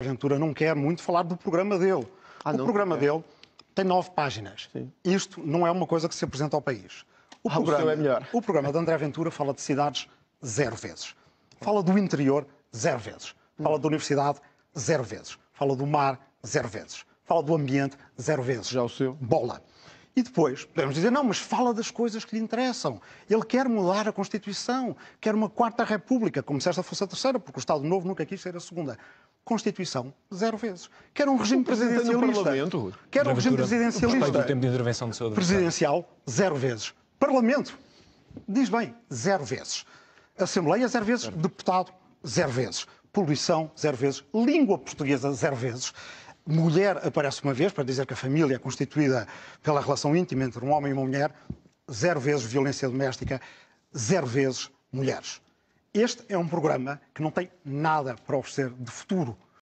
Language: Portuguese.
Ventura não quer muito falar do programa dele. Ah, o não, programa é. dele tem nove páginas. Sim. Isto não é uma coisa que se apresenta ao país. O, ah, programa, o é melhor. o programa de André Ventura fala de cidades zero vezes. Fala do interior zero vezes. Fala hum. da universidade zero vezes. Fala do mar zero vezes. Fala do ambiente zero vezes. Já o seu. Bola. E depois podemos dizer, não, mas fala das coisas que lhe interessam. Ele quer mudar a Constituição, quer uma quarta república, como se esta fosse a terceira, porque o Estado Novo nunca quis ser a segunda. Constituição, zero vezes. Quer um regime presidencialista. Quer um regime presidencialista. tempo de intervenção do seu Presidencial, zero vezes. Parlamento, diz bem, zero vezes. Assembleia, zero vezes. Deputado, zero vezes. Poluição, zero vezes. Língua portuguesa, zero vezes mulher aparece uma vez para dizer que a família é constituída pela relação íntima entre um homem e uma mulher, zero vezes violência doméstica, zero vezes mulheres. Este é um programa que não tem nada para oferecer de futuro